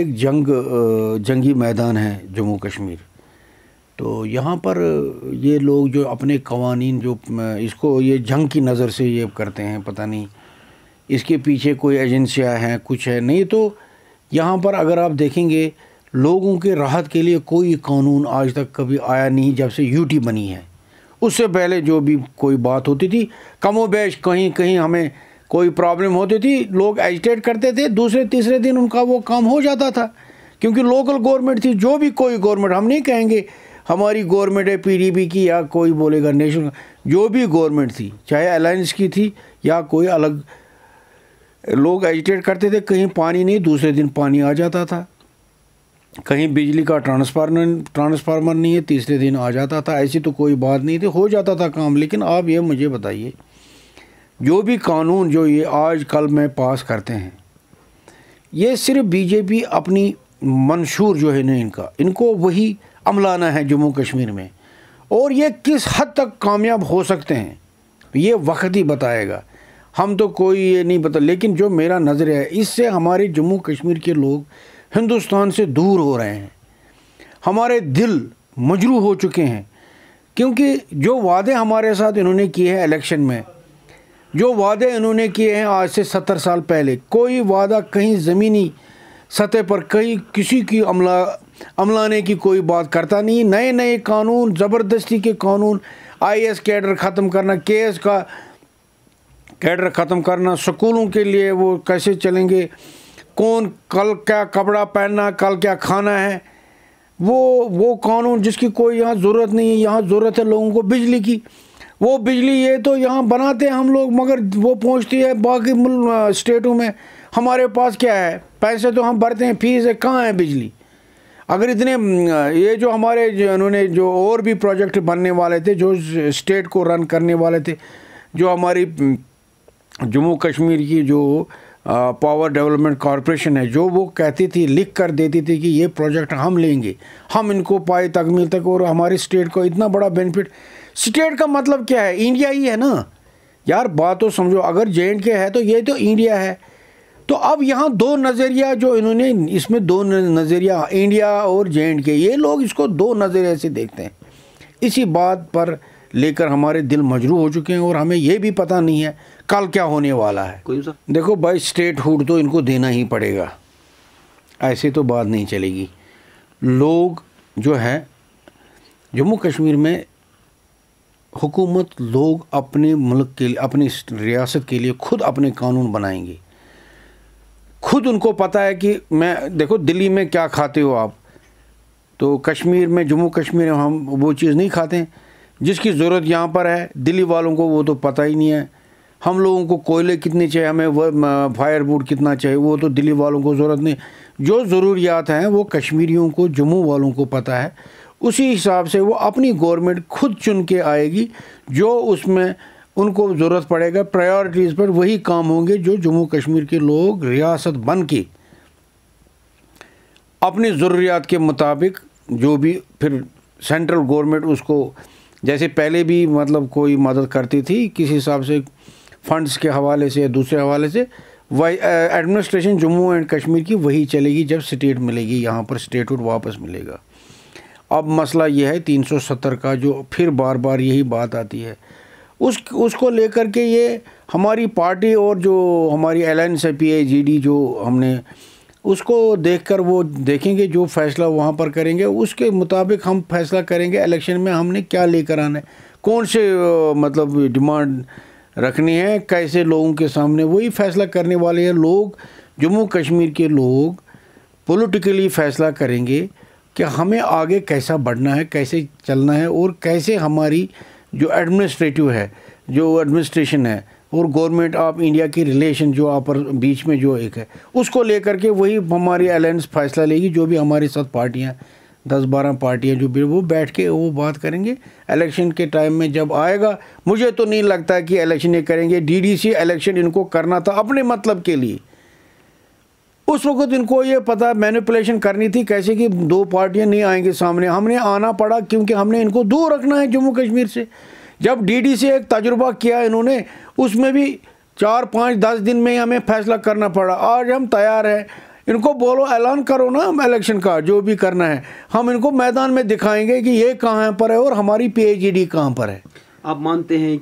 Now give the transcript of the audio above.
एक जंग जंगी मैदान है जम्मू कश्मीर तो यहाँ पर ये लोग जो अपने कवानीन जो इसको ये जंग की नज़र से ये करते हैं पता नहीं इसके पीछे कोई एजेंसियाँ हैं कुछ है नहीं तो यहाँ पर अगर आप देखेंगे लोगों के राहत के लिए कोई कानून आज तक कभी आया नहीं जब से यूटी बनी है उससे पहले जो भी कोई बात होती थी कमोबेश कहीं कहीं हमें कोई प्रॉब्लम होती थी लोग एजिटेट करते थे दूसरे तीसरे दिन उनका वो काम हो जाता था क्योंकि लोकल गवर्नमेंट थी जो भी कोई गवर्नमेंट हम नहीं कहेंगे हमारी गवर्नमेंट है पीडीपी की या कोई बोलेगा नेशनल जो भी गवर्नमेंट थी चाहे अलायंस की थी या कोई अलग लोग एजिटेट करते थे कहीं पानी नहीं दूसरे दिन पानी आ जाता था कहीं बिजली का ट्रांसफार्मर ट्रांसफार्मर नहीं है तीसरे दिन आ जाता था ऐसी तो कोई बात नहीं थी हो जाता था काम लेकिन आप ये मुझे बताइए जो भी कानून जो ये आज कल में पास करते हैं ये सिर्फ बीजेपी अपनी मंशूर जो है ना इनका इनको वही अमलाना है जम्मू कश्मीर में और ये किस हद तक कामयाब हो सकते हैं ये वक्त ही बताएगा हम तो कोई ये नहीं बता लेकिन जो मेरा नज़र है इससे हमारे जम्मू कश्मीर के लोग हिंदुस्तान से दूर हो रहे हैं हमारे दिल मजरू हो चुके हैं क्योंकि जो वादे हमारे साथ इन्होंने किए हैं इलेक्शन में जो वादे इन्होंने किए हैं आज से सत्तर साल पहले कोई वादा कहीं ज़मीनी सतह पर कहीं किसी की अमला अमलाने की कोई बात करता नहीं नए नए कानून ज़बरदस्ती के कानून आईएएस कैडर ख़त्म करना केएस का कैडर ख़त्म करना स्कूलों के लिए वो कैसे चलेंगे कौन कल क्या कपड़ा पहनना कल क्या खाना है वो वो कानून जिसकी कोई यहाँ ज़रूरत नहीं है यहाँ ज़रूरत है लोगों को बिजली की वो बिजली ये तो यहाँ बनाते हैं हम लोग मगर वो पहुँचती है बाकी स्टेटों में हमारे पास क्या है पैसे तो हम भरते हैं फीस है कहाँ है बिजली अगर इतने ये जो हमारे जो उन्होंने जो और भी प्रोजेक्ट बनने वाले थे जो स्टेट को रन करने वाले थे जो हमारी जम्मू कश्मीर की जो पावर डेवलपमेंट कॉरपोरेशन है जो वो कहती थी लिख कर देती थी कि ये प्रोजेक्ट हम लेंगे हम इनको पाए तकमील तक और हमारी स्टेट को इतना बड़ा बेनिफिट स्टेट का मतलब क्या है इंडिया ही है ना यार बात तो समझो अगर जे के है तो ये तो इंडिया है तो अब यहाँ दो नज़रिया जो इन्होंने इसमें दो नज़रिया इंडिया और जे के ये लोग इसको दो नज़रिया से देखते हैं इसी बात पर लेकर हमारे दिल मजरू हो चुके हैं और हमें ये भी पता नहीं है कल क्या होने वाला है देखो भाई स्टेट हुड तो इनको देना ही पड़ेगा ऐसे तो बात नहीं चलेगी लोग जो है जम्मू कश्मीर में हुकूमत लोग अपने मुल्क के लिए अपनी रियासत के लिए खुद अपने कानून बनाएंगे खुद उनको पता है कि मैं देखो दिल्ली में क्या खाते हो आप तो कश्मीर में जम्मू कश्मीर में हम वो चीज़ नहीं खाते हैं जिसकी ज़रूरत यहाँ पर है दिल्ली वालों को वो तो पता ही नहीं है हम लोगों को कोयले कितने चाहिए हमें फायरवुड कितना चाहिए वो तो दिल्ली वालों को ज़रूरत नहीं जो ज़रूरियात हैं वो कश्मीरियों को जम्मू वालों को पता है उसी हिसाब से वो अपनी गवर्नमेंट खुद चुन के आएगी जो उसमें उनको ज़रूरत पड़ेगा प्रायोरिटीज़ पर वही काम होंगे जो जम्मू कश्मीर के लोग रियासत बन के अपनी ज़रूरियात के मुताबिक जो भी फिर सेंट्रल गवर्नमेंट उसको जैसे पहले भी मतलब कोई मदद करती थी किस हिसाब से फंड्स के हवाले से या दूसरे हवाले से वही एडमिनिस्ट्रेशन जम्मू एंड कश्मीर की वही चलेगी जब स्टेट मिलेगी यहाँ पर स्टेट वापस मिलेगा अब मसला यह है 370 का जो फिर बार बार यही बात आती है उस उसको लेकर के ये हमारी पार्टी और जो हमारी अलायंस है पी जो हमने उसको देखकर वो देखेंगे जो फैसला वहाँ पर करेंगे उसके मुताबिक हम फैसला करेंगे इलेक्शन में हमने क्या लेकर आना है कौन से मतलब डिमांड रखनी है कैसे लोगों के सामने वही फैसला करने वाले हैं लोग जम्मू कश्मीर के लोग पॉलिटिकली फैसला करेंगे कि हमें आगे कैसा बढ़ना है कैसे चलना है और कैसे हमारी जो एडमिनिस्ट्रेटिव है जो एडमिनिस्ट्रेशन है और गवर्नमेंट ऑफ इंडिया की रिलेशन जो आप बीच में जो एक है उसको लेकर के वही हमारी अलायंस फैसला लेगी जो भी हमारे साथ पार्टियाँ दस बारह पार्टियाँ जो भी वो बैठ के वो बात करेंगे इलेक्शन के टाइम में जब आएगा मुझे तो नहीं लगता कि इलेक्शन ये करेंगे डीडीसी इलेक्शन इनको करना था अपने मतलब के लिए उस वक्त इनको ये पता मैनिपुलेशन करनी थी कैसे कि दो पार्टियां नहीं आएंगी सामने हमने आना पड़ा क्योंकि हमने इनको दूर रखना है जम्मू कश्मीर से जब डी से एक तजुर्बा किया इन्होंने उसमें भी चार पाँच दस दिन में ही हमें फैसला करना पड़ा आज हम तैयार हैं इनको बोलो ऐलान करो ना हम इलेक्शन का जो भी करना है हम इनको मैदान में दिखाएंगे कि ये कहाँ पर है और हमारी डी कहाँ पर है आप मानते हैं